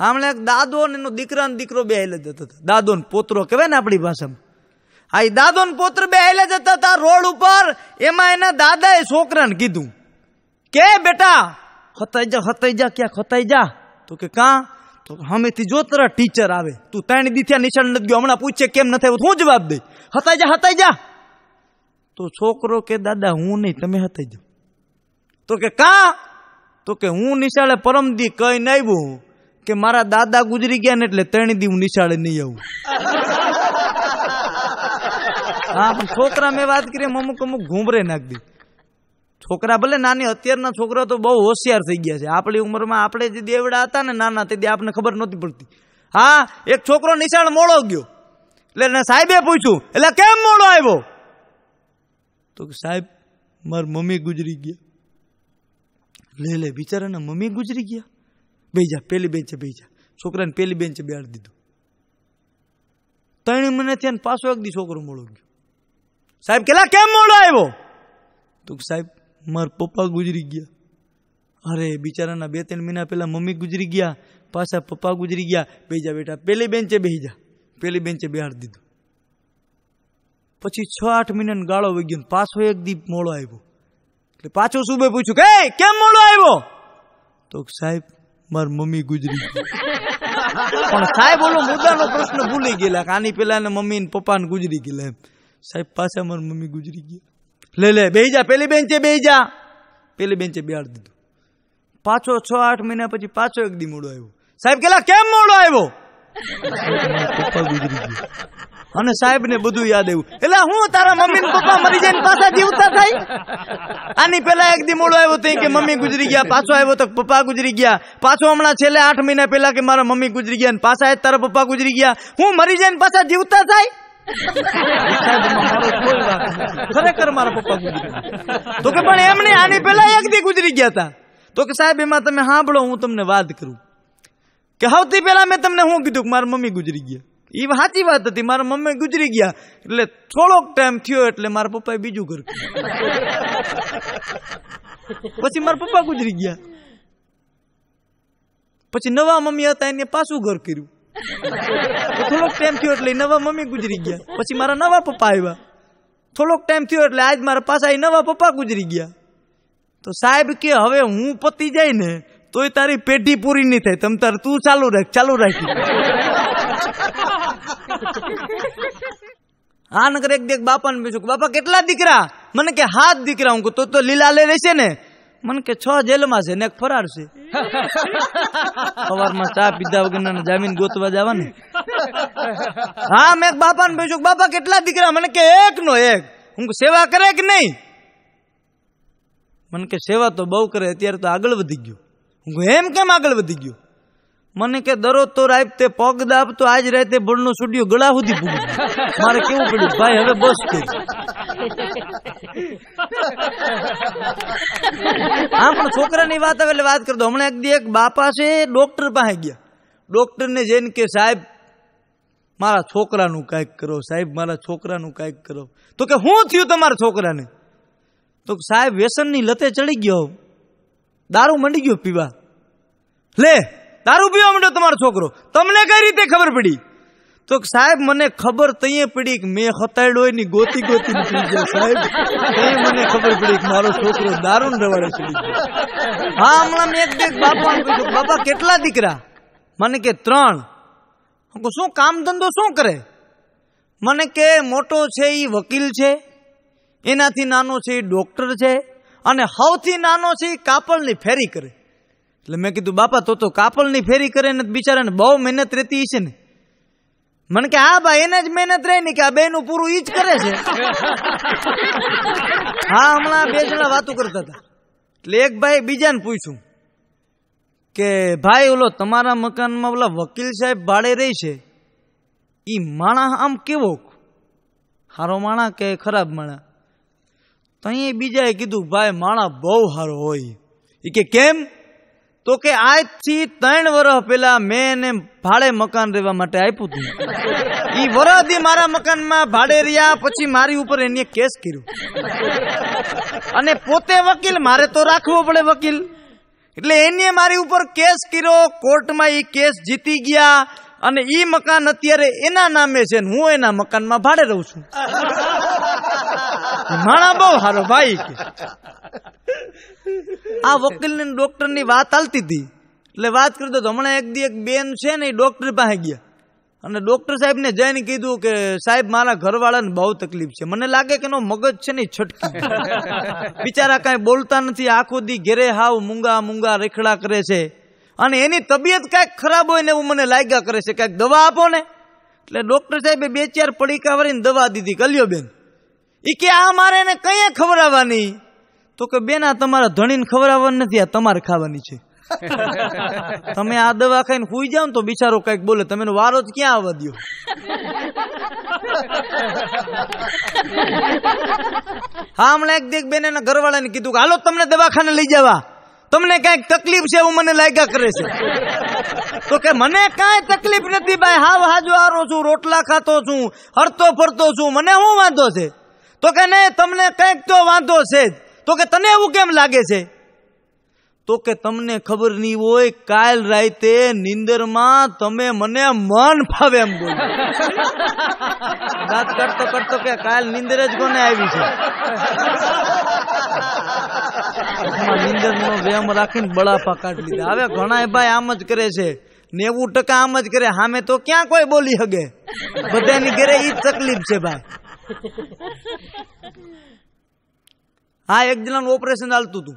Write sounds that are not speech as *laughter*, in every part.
હમણાં એક દાદો ને એનો દીકરા ને દીકરો બે હેલે જતો હતા દાદો ને પોતરો કહેવાય ને આપણી ભાષામાં આ દાદો ને પોત્ર બે હેલે જતા હતા રોડ ઉપર એમાં એના દાદાએ છોકરાને કીધું કે બેટા ખતાઈ જા ખતાઈ જા ક્યાં ખતાઈ જા તો કે કાં તો હમેથી જો તારા ટીચર આવે તું ત્રણ દીથિયા નિશાળ નથી ગયો હમણાં પૂછે કેમ ન આવ્યો હું જવાબ દે હતાઈ જા હતાઈ જા તો છોકરો કે દાદા હું નહીં તમે હતાઈ જાઓ તો કે કાં તો કે હું નિશાળે પરમદી કઈ નહીં આવ્યું કે મારા દાદા ગુજરી ગયા ને એટલે ત્રણ દી હું નિશાળે નહીં આવું હા પણ છોકરા મેં વાત કરી અમુક અમુક ઘૂમરે નાખી દી છોકરા ભલે નાની અત્યારના છોકરા તો બહુ હોશિયાર થઈ ગયા છે આપણી ઉંમરમાં આપણે જે દેવડા હતા ને નાના તે આપણને ખબર નહોતી પડતી હા એક છોકરો નિશાળ મોડો ગયો એટલે એને સાહેબે પૂછ્યું એટલે કેમ મોડો આવ્યો તો સાહેબ મારી મમ્મી ગુજરી ગયા લે લે બિચારાના મમ્મી ગુજરી ગયા બે જા પેલી બેન્ચે ભાઈ જા છોકરાને પેલી બેન્ચે બેહાડી દીધું ત્રણ મને થયા પાછો એક દી છોકરો મોડો ગયો સાહેબ કેલા કેમ મોડો આવ્યો તો સાહેબ મારા પપ્પા ગુજરી ગયા અરે બિચારાના બે ત્રણ મહિના પહેલા મમ્મી ગુજરી ગયા પાછા પપ્પા ગુજરી ગયા બેજા બેટા પેલી બેન્ચે બેહી જા પેલી બેન્ચે બેહાડી દીધું પછી છ આઠ મહિનાનો ગાળો વહી ગયો પાછો એક દીપ મોડો આવ્યો એટલે પાછો સુબે પૂછ્યું કે કેમ મોડો આવ્યો તો સાહેબ માર મમ્મી ગુજરી *laughs* પણ સાહેબ ઓલો મુદ્દાનો પ્રશ્ન ભૂલી ગયેલા આની પેલા ને મમ્મી ને પપ્પા ને ગુજરી ગયેલા એમ સાહેબ પાસે મારી મમ્મી ગુજરી ગયા લે લે બે જા પેલી બેન્ચે બે જા પેલી બેન્ચે બેહાડ દીધું પાછો છ આઠ મહિના પછી પાછો એક દી મોડો આવ્યો સાહેબ કેલા કેમ મોડો આવ્યો પપ્પા ગુજરી ગયા અને સાહેબ ને બધું યાદ આવ્યું એટલે હું તારા મમ્મી પપ્પા મરી જાય પાછા જીવતા થાય આની પેલા એક દી મોડો આવ્યો કે મમ્મી ગુજરી ગયા પાછો આવ્યો તો પપ્પા ગુજરી ગયા પાછો હમણાં છેલ્લે આઠ મહિના પેલા કે મારા મમ્મી ગુજરી ગયા પાછા તારા પપ્પા ગુજરી ગયા હું મરી જાય પાછા જીવતા થાય ખરેખર મારા પપ્પા ગુજરી તો કે પણ એમને આની પેલા એક દી ગુજરી ગયા હતા તો કે સાહેબ એમાં તમે સાંભળો હું તમને વાત કરું કે સૌથી પહેલા મેં તમને શું કીધું કે મારા મમ્મી ગુજરી ગયા એ સાચી વાત હતી મારા મમ્મી ગુજરી ગયા એટલે થોડોક ટાઈમ થયો એટલે મારા પપ્પાએ બીજું ઘર પછી મારા પપ્પા ગુજરી ગયા પછી નવા મમ્મી હતા એને પાછું ઘર કર્યું થોડોક ટાઈમ થયો એટલે નવા મમ્મી ગુજરી ગયા પછી મારા નવા પપ્પા આવ્યા થોડોક ટાઈમ થયો એટલે આજ મારા પાછા નવા પપ્પા ગુજરી ગયા તો સાહેબ કે હવે હું પતી જાય ને તોય તારી પેઢી પૂરી નહીં થાય તમ તાર તું ચાલુ રાખ ચાલુ રાખી हां नगर एक देख बापा ने पूछु के बापा કેટલા દીકરા મને કે સાત દીકરા હું તો તો લીલા લે રહેશે ને મને કે 6 जेल માં છે ને ફરાડ છે ઓવર માં સા વિદાવગન નો જમીન ગોતવા જાવા ને હા મેક બાપા ને પૂછુ કે બાપા કેટલા દીકરા મને કે એક નો એક હું સેવા કરે કે નહીં મને કે સેવા તો બહુ કરે અત્યારે તો આગળ વધી ગયો હું એમ કેમ આગળ વધી ગયો મને કે દરરોજ તો રાઈપ તે પગ દાબતો આજ રાતે બળનો સુડિયો ગળા સુધી પૂગ્યું મારે કેવું પડ્યું ભાઈ હવે બસ કે પણ છોકરાની વાત આવે એટલે વાત કરી હમણાં એક દી એક બાપા છે ડોક્ટર પાસે ગયા ડોક્ટરને જઈને કે સાહેબ મારા છોકરાનું કાંઈક કરો સાહેબ મારા છોકરાનું કાંઈક કરો તો કે શું થયું તમારા છોકરાને તો સાહેબ વ્યસનની લતે ચડી ગયો દારૂ મંડી ગયો પીવા લે દારૂ પીવા માંડ્યો તમારો છોકરો તમને કઈ રીતે ખબર પડી તો સાહેબ મને ખબર તઈએ પડી કે મેં હતાડ્યો ની ગોતી ગોતી સાહેબ એ મને ખબર પડી કે મારો છોકરો દારૂણ રવાડે છે હા હમણાં મેં એક બે બાપા બાપા કેટલા દીકરા મને કે ત્રણ શું કામ ધંધો શું કરે મને કે મોટો છે એ વકીલ છે એનાથી નાનો છે એ ડૉક્ટર છે અને સૌથી નાનો છે એ કાપડની ફેરી કરે એટલે મેં કીધું બાપા તો તો કાપલની ફેરી કરે ને બિચારાને બહુ મહેનત રહેતી છે ને મને કે હા ભાઈ એને જ મહેનત રહી ને કે આ બેનું પૂરું ઈ જ કરે છે હા હમણાં બે જણા વાતો કરતા હતા એટલે એક ભાઈ બીજાને પૂછ્યું કે ભાઈ ઓલો તમારા મકાનમાં ઓલા વકીલ સાહેબ ભાડે રહી છે એ માણા આમ કેવો સારો માણા કે ખરાબ માણા તો અહીંયા બીજાએ કીધું ભાઈ માણા બહુ સારો હોય એ કે કેમ તો કે આજથી ત્રણ વર્ષ પહેલા મેં એને ભાડે મકાન રહેવા માટે આપ્યું હતું એ વરદી મારા મકાનમાં ભાડે રહ્યા પછી મારી ઉપર એને કેસ કર્યો અને પોતે વકીલ મારે તો રાખવો પડે વકીલ એટલે એને મારી ઉપર કેસ કર્યો કોર્ટમાં એ કેસ જીતી ગયા અને એ મકાન અત્યારે એના નામે છે હું એના મકાનમાં ભાડે રહું છું માણા બહુ સારો ભાઈ *laughs* આ વકીલ ને ડોક્ટર ની વાત ચાલતી હતી એટલે વાત કરી દો હમણાં એક દી એક બેન છે ને એ ડોક્ટર પાસે ગયા અને ડોક્ટર સાહેબને જઈને કીધું કે સાહેબ મારા ઘરવાળાને બહુ તકલીફ છે મને લાગે કે એનો મગજ છે ને છટકી *laughs* બિચારા કાંઈ બોલતા નથી આખો દી ઘેરે હાવ મૂંગા મૂંગા રેખડા કરે છે અને એની તબિયત કાંઈક ખરાબ હોય ને એવું મને લાગ્યા કરે છે કાંઈક દવા આપો ને એટલે ડોક્ટર સાહેબે બે ચાર પડીકા વળીને દવા દીધી કલ્યો બેન એ કે આ મારે એને કઈ ખવડાવવાની તો કે બેન આ તમારા ધણીને ખવડાવવાની નથી આ તમારે ખાવાની છે *laughs* તમે આ દવા ખાઈને સુઈ જાવ તો બિચારો કઈક બોલે તમે વારો જ ક્યાં આવવા દો *laughs* હા હમણાં એક દેખ બેન એના ઘરવાળાને કીધું કે હાલો તમને દવાખાને લઈ જવા તમને કઈક તકલીફ છે એવું મને લાગ્યા કરે છે *laughs* તો કે મને કાંઈ તકલીફ નથી ભાઈ હાવ હાજો આરો છું રોટલા ખાતો છું હરતો ફરતો છું મને શું વાંધો છે તો કે નહીં તમને કઈક તો વાંધો છે જ તો કે તને એવું કેમ લાગે છે તો કે તમને ખબર નહીં હોય કાલ રાતે માં તમે મને મન ફાવે એમ બોલ વાત કરતો કરતો કે કાલ નિંદર જ કોને આવી છે નિંદર નો વેમ રાખીને બળાફા કાઢ લીધા હવે ઘણા ભાઈ આમ જ કરે છે નેવું ટકા આમ જ કરે સામે તો ક્યાં કોઈ બોલી હગે બધાની ઘરે ઈ તકલીફ છે ભાઈ હા એક જણાનું ઓપરેશન ચાલતું હતું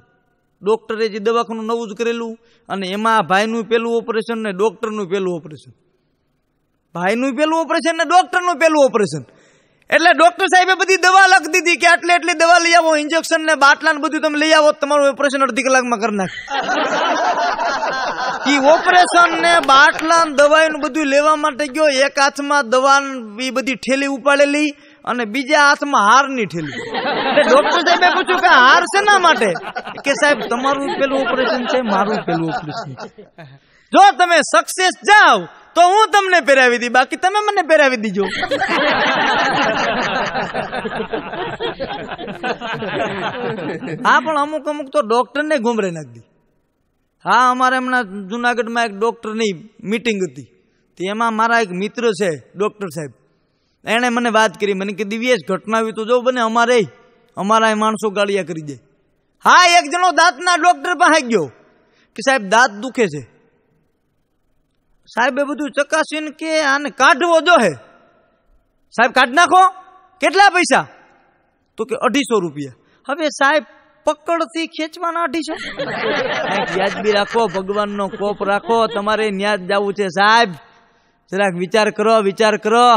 ડૉક્ટરે જે દવાખાનું નવું જ કરેલું અને એમાં ભાઈનું પહેલું ઓપરેશન ને ડૉક્ટરનું પહેલું ઓપરેશન ભાઈનું પહેલું ઓપરેશન ને ડૉક્ટરનું પહેલું ઓપરેશન એટલે ડૉક્ટર સાહેબે બધી દવા લખી દીધી કે આટલી એટલી દવા લઈ આવો ઇન્જેક્શન ને બાટલા ને બધું તમે લઈ આવો તમારું ઓપરેશન અડધી કલાકમાં કરી નાખ એ ઓપરેશન ને બાટલા દવાઈ બધું લેવા માટે ગયો એક હાથમાં દવા એ બધી ઠેલી ઉપાડેલી અને બીજા હાથમાં હાર હારની ઠેલી ડોક્ટર સાહેબે પૂછ્યું કે હાર છે ના માટે કે સાહેબ તમારું પેલું ઓપરેશન છે મારું પેલું ઓપરેશન છે જો તમે સક્સેસ જાઓ તો હું તમને પહેરાવી દી બાકી તમે મને પહેરાવી દીજો હા પણ અમુક અમુક તો ડોક્ટરને ગુમરે નાખી હા અમારે હમણાં જુનાગઢમાં એક ડોક્ટરની મિટિંગ હતી તેમાં મારા એક મિત્ર છે ડોક્ટર સાહેબ એણે મને વાત કરી મને કે દિવ્યેશ ઘટના તો જો બને અમારે અમારા એ માણસો ગાળિયા કરી દે હા એક જણો દાંતના ડોક્ટર પાસે ગયો કે સાહેબ દાંત દુખે છે સાહેબ એ બધું ચકાસીને કે આને કાઢવો જો હે સાહેબ કાઢ નાખો કેટલા પૈસા તો કે અઢીસો રૂપિયા હવે સાહેબ પકડથી ખેંચવાના અઢીસો વ્યાજબી રાખો ભગવાનનો કોપ રાખો તમારે ન્યાજ જવું છે સાહેબ જરાક વિચાર કરો વિચાર કરો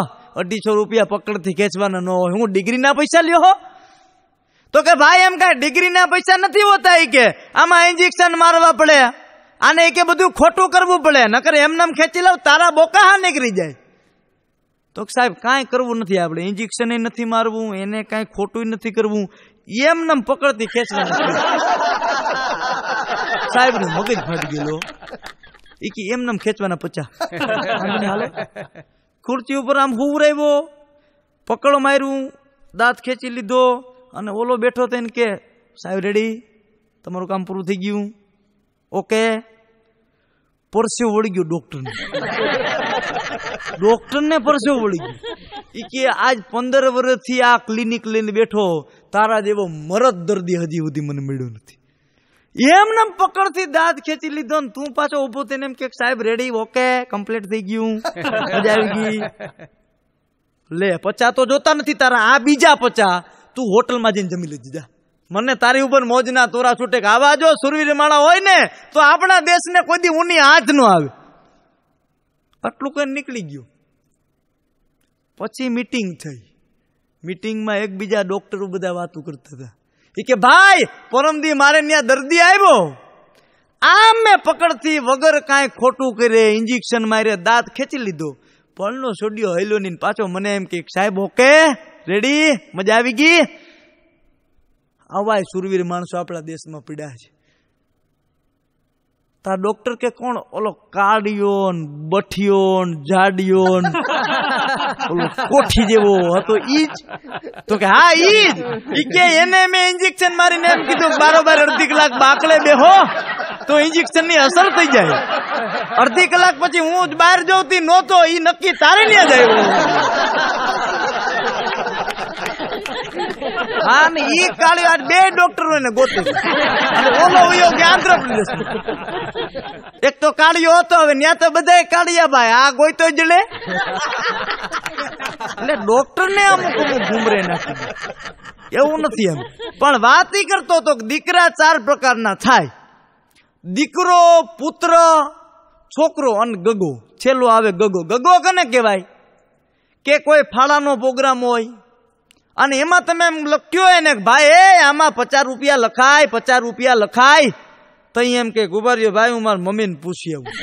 અઢીસો રૂપિયા પકડથી ખેંચવાના ન હોય હું ડિગ્રીના પૈસા લ્યો હો તો કે ભાઈ એમ કાંઈ ડિગ્રીના પૈસા નથી હોતા એ કે આમાં ઇન્જેક્શન મારવા પડે આને એ કે બધું ખોટું કરવું પડે નકર એમનામ ખેંચી લાવ તારા બોકા હા નીકળી જાય તો સાહેબ કાંઈ કરવું નથી આપણે ઇન્જેક્શન નથી મારવું એને કાંઈ ખોટું નથી કરવું એમને પકડતી ખેંચવાના *laughs* સાહેબ મગજ ફાટી ગયેલો એ કે એમને ખેંચવાના પચા *laughs* હાલે ખુરચી ઉપર આમ હું રહેવો પકડ માર્યું દાંત ખેંચી લીધો અને ઓલો બેઠો તેને કે સાહેબ રેડી તમારું કામ પૂરું થઈ ગયું ઓકે પરસેવ વળી ગયો ડોક્ટરને *laughs* ડોક્ટરને પરસેવ વળી ગયો એ કે આજ પંદર વર્ષથી આ ક્લિનિક લઈને બેઠો તારા જેવો મરદ દર્દી હજી સુધી મને મળ્યો નથી એમને પકડથી દાંત ખેંચી લીધો ને તું પાછો ઉભો થઈને એમ કે સાહેબ રેડી ઓકે કમ્પ્લીટ થઈ ગયું મજા આવી ગઈ લે પચા તો જોતા નથી તારા આ બીજા પચા તું હોટલમાં જઈને જમી લીધી જા મને તારી ઉપર મોજના તોરા છૂટે કે આવા જો સુરવીર માળા હોય ને તો આપણા દેશને કોઈ દી ઊની હાથ ન આવે આટલું કઈ નીકળી ગયું પછી મીટિંગ થઈ મીટિંગમાં એકબીજા ડોક્ટરો બધા વાતો કરતા હતા કે ભાઈ પરમદી મારે ત્યાં દર્દી આવ્યો આમ મેં પકડથી વગર કાંઈ ખોટું કરે ઇન્જેક્શન મારે દાંત ખેંચી લીધો પળનો છોડ્યો હૈલો ને પાછો મને એમ કે સાહેબ ઓકે રેડી મજા આવી ગઈ આવા સુરવીર માણસો આપણા દેશમાં પીડ્યા છે તારા ડોક્ટર કે કોણ ઓલો કાઢ્યો બઠિયો જાડ્યો કોઠી જેવો હતો ઈ જ તો કે હા ઈ જ ઈ કે એને મેં ઇન્જેક્શન મારીને એમ કીધું બારોબાર અડધી કલાક બાકડે બેહો તો ઇન્જેક્શન ની અસર થઈ જાય અડધી કલાક પછી હું બહાર જોતી નહોતો એ નક્કી તારે ત્યાં જાય હા ને ઈ કાળી આ બે ડોક્ટરો ને ગોતું અને ઓલો ઉયો કે આંધ્રપ્રદેશ એક તો કાળિયો હતો હવે ત્યાં તો બધા કાળિયા ભાઈ આ ગોઈતો જડે એટલે ડોક્ટર ને અમુક અમુક ઘૂમરે નાખી એવું નથી એમ પણ વાત ઈ કરતો તો દીકરા ચાર પ્રકારના થાય દીકરો પુત્ર છોકરો અને ગગો છેલ્લો આવે ગગો ગગો કને કહેવાય કે કોઈ ફાળાનો પ્રોગ્રામ હોય અને એમાં તમે એમ લખ્યો હોય ને ભાઈ એ આમાં પચાસ રૂપિયા લખાય પચાસ રૂપિયા લખાય તો એમ કે ગુબરિયો ભાઈ હું મારા મમ્મીને પૂછી આવું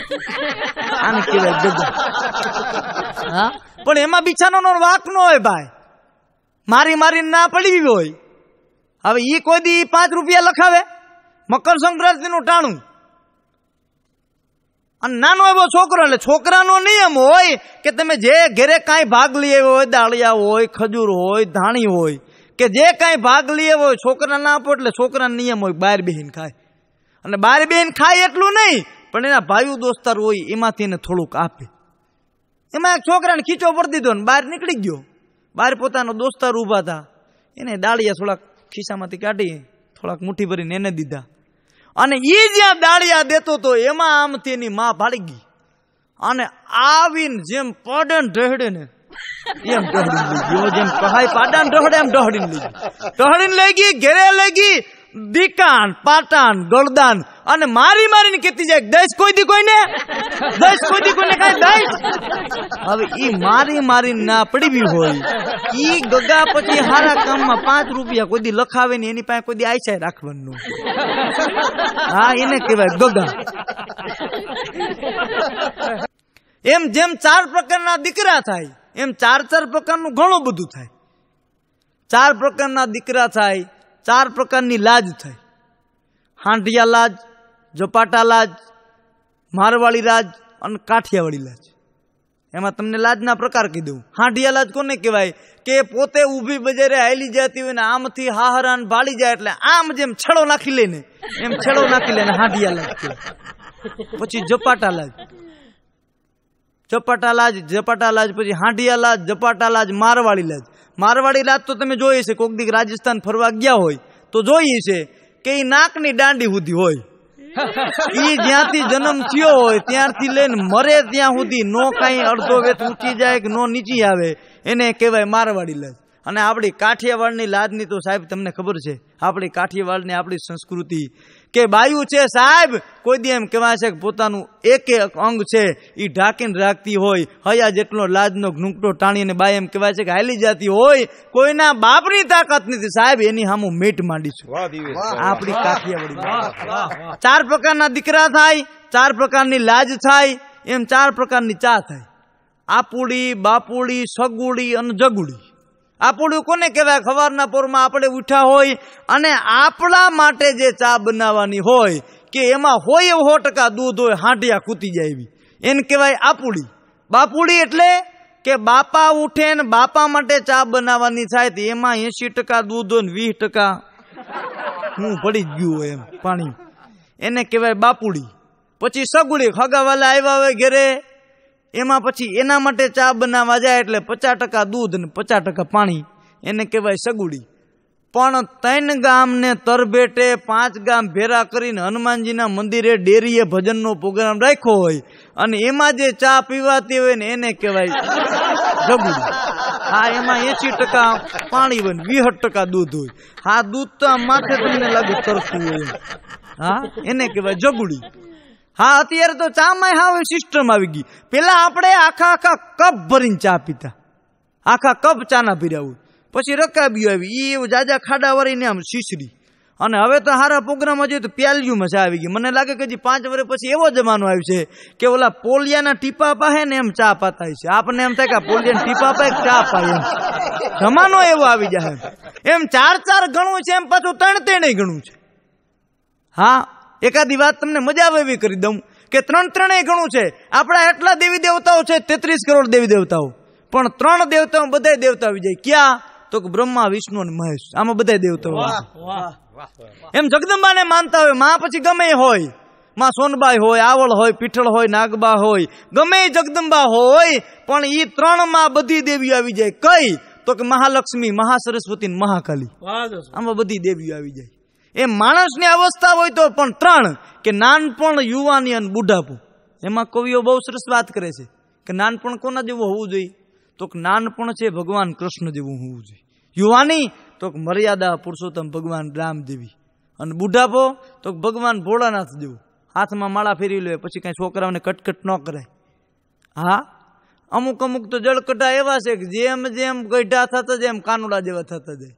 *laughs* આમ કહેવાય હા પણ એમાં બિચારાનો વાક ન હોય ભાઈ મારી મારીને ના પડી હોય હવે એ કોઈ દી પાંચ રૂપિયા લખાવે મકર સંક્રાંતિનું ટાણું અને નાનો એવો છોકરો એટલે છોકરાનો નિયમ હોય કે તમે જે ઘેરે કાંઈ ભાગ લઈ આવ્યો હોય દાળિયા હોય ખજૂર હોય ધાણી હોય કે જે કાંઈ ભાગ લઈ આવ્યો હોય છોકરા ના આપો એટલે છોકરાનો નિયમ હોય બાર બેહીને ખાય અને બાર બેહીને ખાય એટલું નહીં પણ એના ભાઈઓ દોસ્તાર હોય એમાંથી એને થોડુંક આપે એમાં એક છોકરાને ખીચો પડી દીધો ને બહાર નીકળી ગયો બહાર પોતાનો દોસ્તાર ઊભા હતા એને દાળિયા થોડાક ખિસ્સામાંથી કાઢી થોડાક મુઠ્ઠી ભરીને એને દીધા અને એ જ્યાં દાળિયા દેતો તો એમાં આમ તેની માં ભાડી ગઈ અને આવીને જેમ પડન ઢહડે ને એમ ઢહડી જેમ કહાય પાડા ઢહડે એમ ઢહડીને લઈ ગઈ ઢહડીને લઈ ગઈ ઘેરે લઈ ગઈ દીકાન પાટણ ગળદાન અને મારી મારીને કેતી જાય દઈશ કોઈ દી કોઈને દઈશ કોઈ દી કોઈને કાંઈ દઈશ હવે ઈ મારી મારી ના પડી હોય ઈ ગગા પછી હારા કામમાં પાંચ રૂપિયા કોઈ દી લખાવે ને એની પાસે કોઈ દી આઈસા રાખવાનું હા એને કહેવાય ગગા એમ જેમ ચાર પ્રકારના દીકરા થાય એમ ચાર ચાર પ્રકારનું ઘણું બધું થાય ચાર પ્રકારના દીકરા થાય ચાર પ્રકારની લાજ થઈ હાંઢિયા લાજ ઝપાટા લાજ મારવાળી લાજ અને કાઠિયાવાળી લાજ એમાં તમને લાજના પ્રકાર કીધું હાંઢિયા લાજ કોને કહેવાય કે પોતે ઊભી બજારે હાલી જતી હોય ને આમથી હાહરાન ભાળી જાય એટલે આમ જેમ છેડો નાખી લે ને એમ છેડો નાખી લે ને હાંઢિયા લાજ કહેવાય પછી જપાટા લાજ જપાટા લાજ જપાટા લાજ પછી હાંઢિયા લાજ જપાટા લાજ મારવાળી લાજ મારવાડી રાત તો તમે જોઈ છે કોક દીક રાજસ્થાન ફરવા ગયા હોય તો જોઈએ છે કે એ નાકની દાંડી સુધી હોય ઈ જ્યાંથી જન્મ થયો હોય ત્યારથી લઈને મરે ત્યાં સુધી નો કઈ અડધો વેત ઊંચી જાય કે નો નીચી આવે એને કહેવાય મારવાડી લાજ અને આપણી કાઠિયાવાડની લાદની તો સાહેબ તમને ખબર છે આપણી કાઠિયાવાડની આપણી સંસ્કૃતિ કે બાયું છે સાહેબ કોઈ દી એમ કહેવાય છે કે પોતાનું એક એક અંગ છે એ ઢાંકીને રાખતી હોય હયા જેટલો લાજનો ઘૂંકટો ટાણીને બાય એમ કહેવાય છે કે હાલી જતી હોય કોઈના બાપની તાકાત નથી સાહેબ એની સામુ મીટ માંડી છું આપણી કાઠિયાવાડી ચાર પ્રકારના દીકરા થાય ચાર પ્રકારની લાજ થાય એમ ચાર પ્રકારની ચા થાય આપુડી બાપુડી સગુડી અને જગુડી આપણું કોને કહેવાય ખવારના પોરમાં આપણે ઉઠા હોય અને આપણા માટે જે ચા બનાવવાની હોય કે એમાં હોય સો ટકા દૂધ હોય હાંડિયા કૂતી જાય એવી એને કહેવાય આપુડી બાપુડી એટલે કે બાપા ઉઠે ને બાપા માટે ચા બનાવવાની થાય તો એમાં એસી ટકા દૂધ હોય ને વીસ ટકા હું પડી ગયું હોય એમ પાણી એને કહેવાય બાપુડી પછી સગુડી ખગાવાલા આવ્યા હોય ઘેરે એમાં પછી એના માટે ચા બનાવવા જાય એટલે પચાસ ટકા દૂધ અને પચાસ ટકા પાણી એને કહેવાય સગુડી પણ ત્રણ ગામને તરબેટે પાંચ ગામ ભેરા કરીને હનુમાનજીના મંદિરે ડેરીએ ભજનનો પ્રોગ્રામ રાખ્યો હોય અને એમાં જે ચા પીવાતી હોય ને એને કહેવાય જગુડી હા એમાં એસી ટકા પાણી હોય વીસ ટકા દૂધ હોય હા દૂધ તો માથે તમને લાગે કરતું હોય હા એને કહેવાય જગુડી હા અત્યારે તો ચામાં હા સિસ્ટમ આવી ગઈ પેલા આપણે આખા આખા કપ ભરીને ચા પીતા આખા કપ ચાના પીર્યા હોય પછી રકાબીઓ આવી એ એવું જાજા ખાડા વળીને આમ શીશડી અને હવે તો હારા પ્રોગ્રામ હજી તો પ્યાલિયું મજા આવી ગઈ મને લાગે કે હજી પાંચ વર્ષ પછી એવો જમાનો આવ્યો છે કે ઓલા પોલિયાના ટીપા પાસે ને એમ ચા પાતાય છે આપણને એમ થાય કે પોલિયાના ટીપા પાહે ચા પાય એમ જમાનો એવો આવી જાય એમ ચાર ચાર ગણું છે એમ પાછું ત્રણ ત્રણેય ગણું છે હા એકાદી વાત તમને મજા આવે એવી કરી દઉં કે ત્રણ ત્રણેય ઘણું છે આપણા એટલા દેવી દેવતાઓ છે તેત્રીસ કરોડ દેવી દેવતાઓ પણ ત્રણ દેવતાઓ બધા દેવતા આવી જાય ક્યાં તો કે બ્રહ્મા વિષ્ણુ અને મહેશ આમાં બધા દેવતાઓ એમ જગદંબાને માનતા હોય માં પછી ગમે હોય માં સોનબાઈ હોય આવળ હોય પીઠળ હોય નાગબા હોય ગમે જગદંબા હોય પણ એ ત્રણ માં બધી દેવી આવી જાય કઈ તો કે મહાલક્ષ્મી મહાસરસ્વતી મહાકાલી આમાં બધી દેવીઓ આવી જાય એ માણસની અવસ્થા હોય તો પણ ત્રણ કે નાનપણ યુવાની અને બુઢાપું એમાં કવિઓ બહુ સરસ વાત કરે છે કે નાનપણ કોના જેવું હોવું જોઈએ તો નાનપણ છે ભગવાન કૃષ્ણ જેવું હોવું જોઈએ યુવાની તો મર્યાદા પુરુષોત્તમ ભગવાન રામદેવી અને બુઢાપો તો ભગવાન ભોળાનાથ જેવું હાથમાં માળા ફેરવી લે પછી કાંઈ છોકરાઓને કટકટ ન કરે હા અમુક અમુક તો જળકટા એવા છે કે જેમ જેમ ગઢા થતા જાય એમ કાનુડા જેવા થતા જાય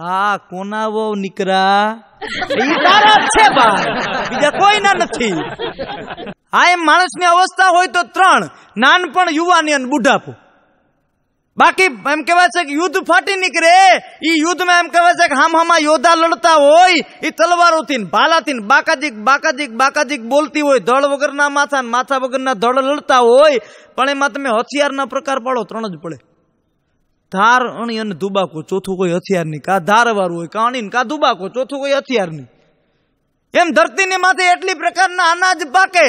હા કોના વહુ નીકળ્યા અવસ્થા હોય તો ત્રણ નાનપણ યુવાની અને બુઢાપો બાકી એમ કેવાય છે કે યુદ્ધ ફાટી નીકળે એ યુદ્ધમાં એમ કહેવાય છે કે હામ હામા યોદ્ધા લડતા હોય એ તલવારો તલવારોથી ભાલાથી બાકાજીક બાકાજીક બાકાજીક બોલતી હોય ધળ વગરના માથા માથા વગરના ધળ લડતા હોય પણ એમાં તમે હથિયારના પ્રકાર પાડો ત્રણ જ પડે ધાર અણી અને દુબાકો ચોથું કોઈ હથિયાર નહીં કા ધારવાળું હોય કા અણી કા દુબાકો ચોથું કોઈ હથિયાર નહીં એમ ધરતીની માથે એટલી પ્રકારના અનાજ પાકે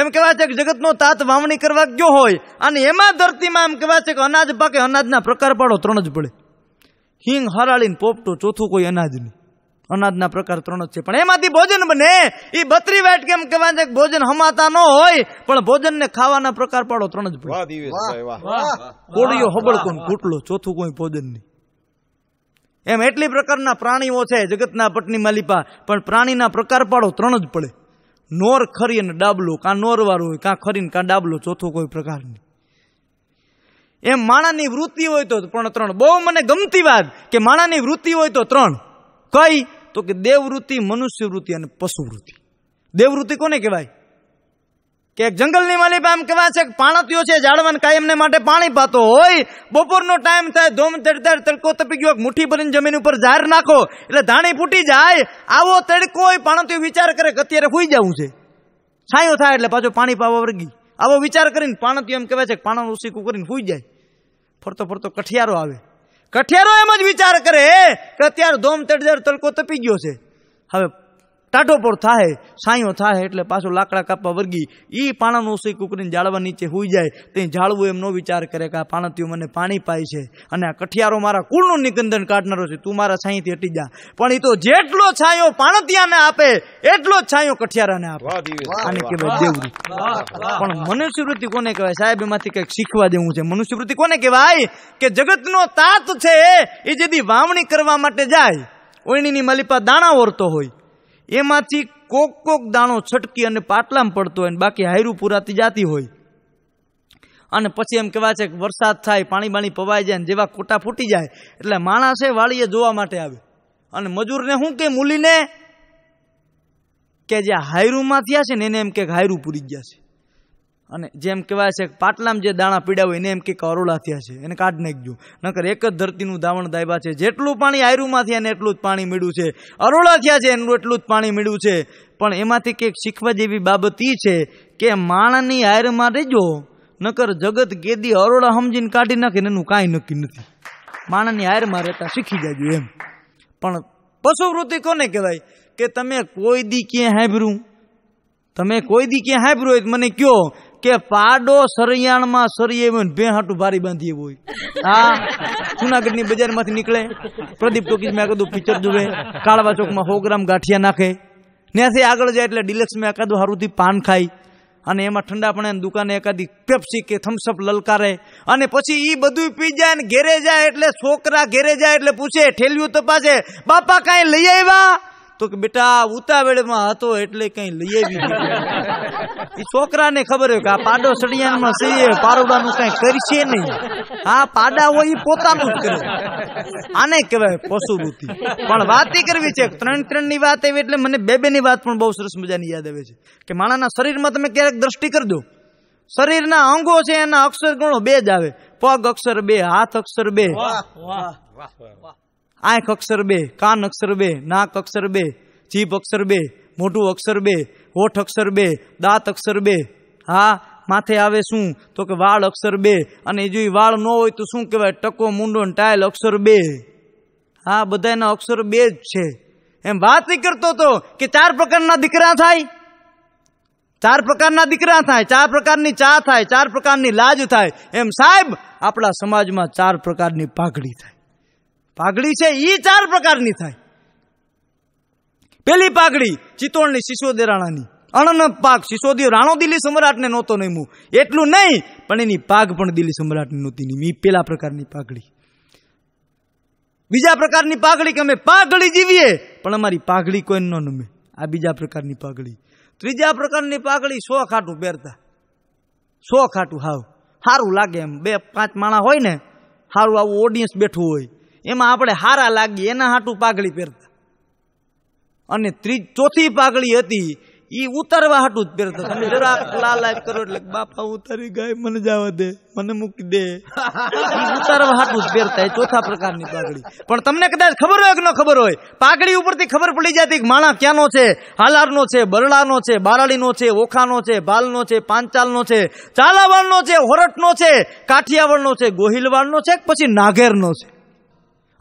એમ કહેવાય છે કે જગતનો તાત વાવણી કરવા ગયો હોય અને એમાં ધરતીમાં એમ કહેવાય છે કે અનાજ પાકે અનાજના પ્રકાર પાડો ત્રણ જ પડે હિંગ હરાળીને પોપટો ચોથું કોઈ અનાજ નહીં અનાજના પ્રકાર ત્રણ જ છે પણ એમાંથી ભોજન બને એ બત્રી વાટ કેમ કહેવાય છે ભોજન હમાતા ન હોય પણ ભોજન ને ખાવાના પ્રકાર પાડો ત્રણ જ કોળીઓ હબળ કોણ કૂટલો ચોથું કોઈ ભોજન નહીં એમ એટલી પ્રકારના પ્રાણીઓ છે જગતના પટની માલિપા પણ પ્રાણીના પ્રકાર પાડો ત્રણ જ પડે નોર ખરી અને ડાબલો કાં નોરવાળું હોય કાં ખરી કાં ડાબલો ચોથો કોઈ પ્રકાર નહીં એમ માણાની વૃત્તિ હોય તો પણ ત્રણ બહુ મને ગમતી વાત કે માણાની વૃત્તિ હોય તો ત્રણ કઈ તો કે દેવવૃત્તિ મનુષ્ય વૃત્તિ અને પશુવૃત્તિ દેવવૃત્તિ કોને કહેવાય કે જંગલની માલી આમ કહેવાય છે પાણતિયો છે ઝાડવાન કાયમને માટે પાણી પાતો હોય બપોરનો ટાઈમ થાય ધોમ તડતર તડકો તપી ગયો મુઠ્ઠી ભરીને જમીન ઉપર ઝાર નાખો એટલે ધાણી ફૂટી જાય આવો તડકો હોય પાણતિયો વિચાર કરે કે અત્યારે ફૂઈ જવું છે છાંયો થાય એટલે પાછો પાણી પાવા વર્ગી આવો વિચાર કરીને પાણતિયો એમ કહેવાય છે પાણો ઉસીકું કરીને ફૂઈ જાય ફરતો ફરતો કઠિયારો આવે કઠિયારો એમ જ વિચાર કરે કે અત્યારે ધોમ તડજર તલકો તપી ગયો છે હવે ટાટોપોર થાય સાંયો થાય એટલે પાછું લાકડા કાપવા વર્ગી એ પાણાનું સી કુકરીને જાળવા નીચે હોઈ જાય તે જાળવું એમનો વિચાર કરે કે આ પાણતીઓ મને પાણી પાય છે અને આ કઠિયારો મારા કુળનું નિકંદન કાઢનારો છે તું મારા સાંઈથી હટી જા પણ એ તો જેટલો છાંયો પાણતિયાને આપે એટલો જ છાંયો કઠિયારાને આપે આને કહેવાય દેવરી પણ મનુષ્યવૃત્તિ કોને કહેવાય સાહેબ એમાંથી કંઈક શીખવા દેવું છે મનુષ્યવૃત્તિ કોને કહેવાય કે જગતનો તાત છે એ જેથી વાવણી કરવા માટે જાય ઓયણીની મલિપા દાણા ઓરતો હોય એમાંથી કોક કોક દાણો છટકી અને પાટલામાં પડતો હોય બાકી હાયરું પૂરાતી જાતી હોય અને પછી એમ કહેવાય છે કે વરસાદ થાય પાણી બાણી પવાઈ જાય ને જેવા કોટા ફૂટી જાય એટલે માણસે વાળીએ જોવા માટે આવે અને મજૂરને શું કે મૂલીને કે જે હાયરુમાં થયા છે ને એને એમ કે હાયરું પૂરી ગયા છે અને જેમ કહેવાય છે પાટલામાં જે દાણા પીડ્યા હોય એને એમ કે અરોળા થયા છે એને કાઢ નાખજો નકર એક જ ધરતીનું દાવણ દાયબા છે જેટલું પાણી આયરુમાં થયા એને એટલું જ પાણી મળ્યું છે અરોળા થયા છે એનું એટલું જ પાણી મળ્યું છે પણ એમાંથી કંઈક શીખવા જેવી બાબત એ છે કે માણની આયરમાં રહેજો નકર જગત ગેદી અરોળા સમજીને કાઢી નાખે એનું કાંઈ નક્કી નથી માણની આયરમાં રહેતા શીખી જાજો એમ પણ પશુવૃત્તિ કોને કહેવાય કે તમે કોઈ દી ક્યાં હાંભરું તમે કોઈ દી ક્યાં હાંભરું હોય મને કહો કે પાડો સરિયાણમાં સરિયે હોય ને ભેહાટું ભારી બાંધીએ હોય હા જુનાગઢની બજારમાંથી નીકળે પ્રદીપ ટોકીસ મેં કીધું પિક્ચર જોવે કાળવા ચોકમાં સો ગ્રામ ગાંઠિયા નાખે ત્યાંથી આગળ જાય એટલે ડિલેક્સ મેં એકાદું હારુંથી પાન ખાય અને એમાં ઠંડા પણ દુકાને એકાદી પેપ્સી કે થમ્સઅપ લલકારે અને પછી એ બધું પી જાય ને ઘેરે જાય એટલે છોકરા ઘેરે જાય એટલે પૂછે ઠેલિયું તપાસે બાપા કઈ લઈ આવ્યા તો કે બેટા ઉતાવળમાં હતો એટલે કઈ લઈ આવી એ *laughs* છોકરાને ખબર હોય કે આ પાડો સળિયામાં છે પારોડાનું કઈ કરશે નહીં હા પાડા હોય એ પોતાનું જ કરે આને કહેવાય પશુબુદ્ધિ પણ વાત એ કરવી છે ત્રણ ત્રણ ની વાત આવી એટલે મને બે બે ની વાત પણ બહુ સરસ મજાની યાદ આવે છે કે માણાના શરીરમાં તમે ક્યારેક દ્રષ્ટિ કરી દો શરીરના અંગો છે એના અક્ષર ગણો બે જ આવે પગ અક્ષર બે હાથ અક્ષર બે વાહ વાહ વાહ આંખ અક્ષર બે કાન અક્ષર બે નાક અક્ષર બે જીભ અક્ષર બે મોટું અક્ષર બે હોઠ અક્ષર બે દાંત અક્ષર બે હા માથે આવે શું તો કે વાળ અક્ષર બે અને જો એ વાળ ન હોય તો શું કહેવાય ટકો મુંડો ને ટાયલ અક્ષર બે હા બધાના અક્ષર બે જ છે એમ વાત નહીં કરતો તો કે ચાર પ્રકારના દીકરા થાય ચાર પ્રકારના દીકરા થાય ચાર પ્રકારની ચા થાય ચાર પ્રકારની લાજ થાય એમ સાહેબ આપણા સમાજમાં ચાર પ્રકારની પાઘડી થાય પાઘડી છે એ ચાર પ્રકારની થાય પેલી પાઘડી ચિત્તોડની શિશોદે રાણાની અણન પાક શિશોદી રાણો દિલ્હી સમ્રાટને નહોતો નહીં નિમું એટલું નહીં પણ એની પાઘ પણ દિલ્હી સમ્રાટને નહોતી નિમી પેલા પ્રકારની પાઘડી બીજા પ્રકારની પાઘડી કે અમે પાઘડી જીવીએ પણ અમારી પાઘડી કોઈ ન નમે આ બીજા પ્રકારની પાઘડી ત્રીજા પ્રકારની પાઘડી સો ખાટું પહેરતા સો ખાટું હાવ સારું લાગે એમ બે પાંચ માણા હોય ને સારું આવું ઓડિયન્સ બેઠું હોય એમાં આપણે હારા લાગીએ એના હાટું પાઘડી પહેરતા અને ત્રી ચોથી પાઘડી હતી એ ઉતારવા હાટું જ પહેરતા તમે લાલાય કરો એટલે બાપા ઉતારી ગાય મને જવા દે મને મૂકી દે ઉતારવા હાટું જ પહેરતા એ ચોથા પ્રકારની પાઘડી પણ તમને કદાચ ખબર હોય કે ન ખબર હોય પાઘડી ઉપરથી ખબર પડી જતી કે માણા ક્યાંનો છે હાલારનો છે બરડાનો છે બારાડીનો છે ઓખાનો છે બાલનો છે પાંચાલનો છે ચાલાવાળનો છે હોરટનો છે કાઠિયાવાડનો છે ગોહિલવાડનો છે પછી નાગેરનો છે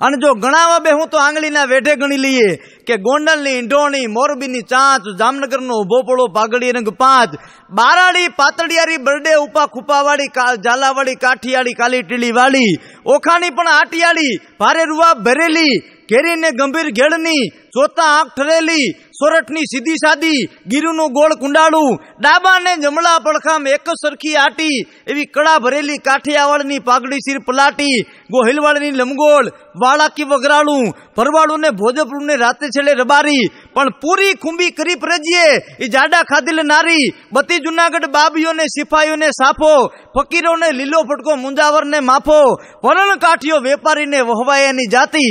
અને જો ગણાવા બે હું તો આંગળીના વેઢે ગણી લઈએ કે ગોંડલની ઈંઢોણી મોરબીની ચાંચ જામનગરનો ઉભોપોળો પાઘડી રંગ પાંચ બારાડી પાતળિયારી બરડે ઉપા ખુપાવાળી ઝાલાવાળી કાઠિયાળી કાલી ટીલીવાળી ઓખાની પણ આટિયાળી ભારે રૂવા ભરેલી ઘેરીને ગંભીર ઘેડની ચોતા આંખ ઠરેલી સોરઠની સીધી સાદી ગીરુનું ગોળ કુંડાળું ડાબાને જમણા પડખામ એક સરખી આટી એવી કળા ભરેલી કાઠિયાવાડની પાઘડી સિર પલાટી ગોહિલવાડની લમગોળ વાળાકી વગરાળું ભરવાડું ને ભોજપુર ને રાતે છેલ્લે રબારી પણ પૂરી ખુંબી કરી પ્રજીએ એ જાડા ખાધેલ નારી બતી જુનાગઢ બાબીઓને સિપાહીઓને સાફો ફકીરોને લીલો ફટકો મુંજાવરને માફો વરણ કાઠીઓ વેપારીને વહવાય એની જાતિ